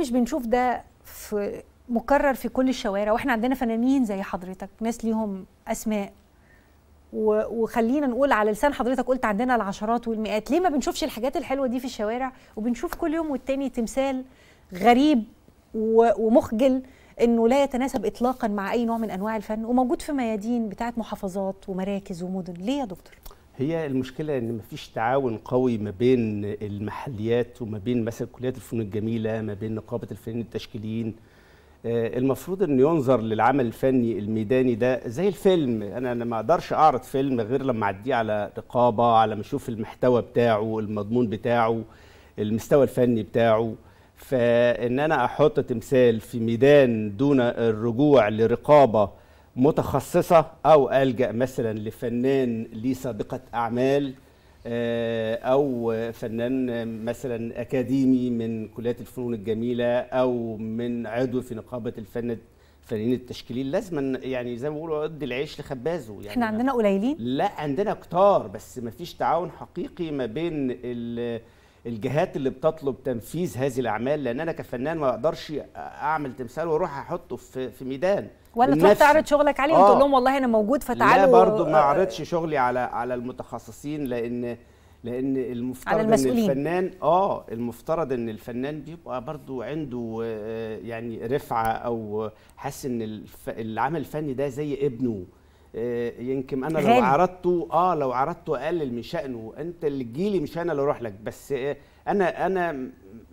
مش بنشوف ده في مكرر في كل الشوارع واحنا عندنا فنانين زي حضرتك ناس ليهم اسماء وخلينا نقول على لسان حضرتك قلت عندنا العشرات والمئات ليه ما بنشوفش الحاجات الحلوه دي في الشوارع وبنشوف كل يوم والتاني تمثال غريب ومخجل انه لا يتناسب اطلاقا مع اي نوع من انواع الفن وموجود في ميادين بتاعه محافظات ومراكز ومدن ليه يا دكتور هي المشكلة إن مفيش تعاون قوي ما بين المحليات وما بين مثلا كليات الفنون الجميلة ما بين نقابة الفنانين التشكيليين آه، المفروض إن ينظر للعمل الفني الميداني ده زي الفيلم أنا أنا ما أقدرش أعرض فيلم غير لما أعديه على رقابة على ما أشوف المحتوى بتاعه المضمون بتاعه المستوى الفني بتاعه فإن أنا أحط تمثال في ميدان دون الرجوع لرقابة متخصصة أو ألجأ مثلا لفنان ليه سابقة أعمال آه، أو فنان مثلا أكاديمي من كليات الفنون الجميلة أو من عضو في نقابة الفن الفنانين التشكيلين لازم يعني زي ما بيقولوا ادي العيش لخبازه يعني احنا عندنا قليلين؟ لا عندنا كتار بس ما فيش تعاون حقيقي ما بين ال الجهات اللي بتطلب تنفيذ هذه الاعمال لان انا كفنان ما اقدرش اعمل تمثال واروح احطه في في ميدان ولا تروح تعرض شغلك عليهم آه. تقول لهم والله انا موجود فتعالوا لا برضه ما اعرضش آه. شغلي على على المتخصصين لان لان المفترض على ان الفنان اه المفترض ان الفنان بيبقى برضه عنده آه، يعني رفعه او حاسس ان العمل الفني ده زي ابنه آه، يمكن انا لو عرضته اه لو عرضته اقلل من شانه انت اللي تجيلي مش انا اللي اروح لك بس آه، انا انا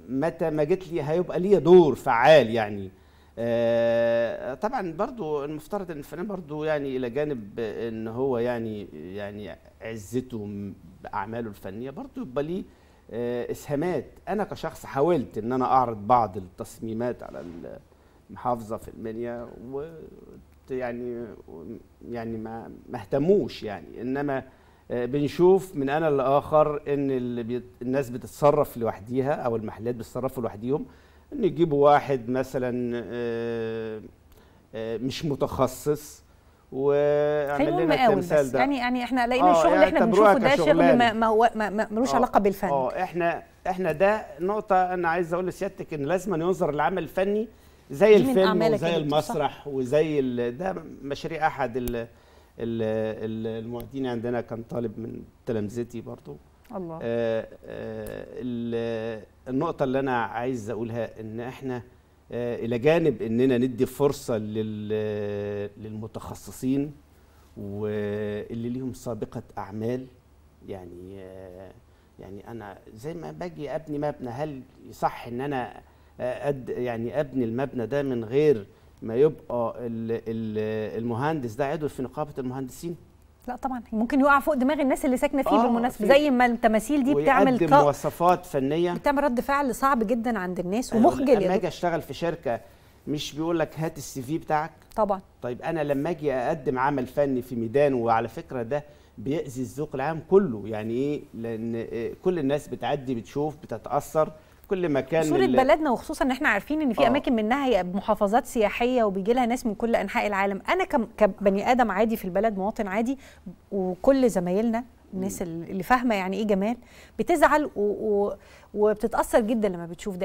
متى ما جيت لي هيبقى ليا دور فعال يعني آه طبعا برضو المفترض ان الفنان برضو يعني الى جانب ان هو يعني يعني عزته باعماله الفنيه برضو يبقى ليه آه اسهامات انا كشخص حاولت ان انا اعرض بعض التصميمات على المحافظه في المنيا و يعني يعني ما ما اهتموش يعني انما آه، بنشوف من انا لاخر ان اللي الناس بتتصرف لوحديها او المحلات بتتصرفوا لوحديهم ان يجيبوا واحد مثلا آه، آه، مش متخصص وعمل لنا التمثال ده يعني يعني احنا لقينا الشغل اللي يعني احنا بنشوفه ده شغل ما ما, ما ملوش علاقه بالفن اه احنا احنا ده نقطه انا عايز اقول لسيادتك ان لازم ينظر العمل الفني زي الفيلم وزي المسرح صح. وزي ده مشاريع احد المعدين عندنا كان طالب من تلامذتي برضو الله آه آه النقطه اللي انا عايز اقولها ان احنا آه، الى جانب اننا ندي فرصه للمتخصصين واللي ليهم سابقه اعمال يعني آه، يعني انا زي ما باجي ابني مبنى هل يصح ان انا أد يعني ابني المبنى ده من غير ما يبقى المهندس ده عضو في نقابه المهندسين لا طبعا ممكن يقع فوق دماغ الناس اللي ساكنه فيه آه بالمناسبه زي ما التماثيل دي بتعمل ط... مواصفات فنيه بتعمل رد فعل صعب جدا عند الناس ومخجل لما اجي اشتغل في شركه مش بيقول لك هات السي في بتاعك طبعا طيب انا لما اجي اقدم عمل فني في ميدان وعلى فكره ده بيأذي الذوق العام كله يعني ايه لان إيه، كل الناس بتعدي بتشوف بتتاثر كل مكان صورة اللي... بلدنا وخصوصا ان احنا عارفين ان في آه. اماكن منها هي محافظات سياحيه وبيجي لها ناس من كل انحاء العالم انا كبني ادم عادي في البلد مواطن عادي وكل زمايلنا الناس اللي فاهمه يعني ايه جمال بتزعل و... و... وبتتاثر جدا لما بتشوف ده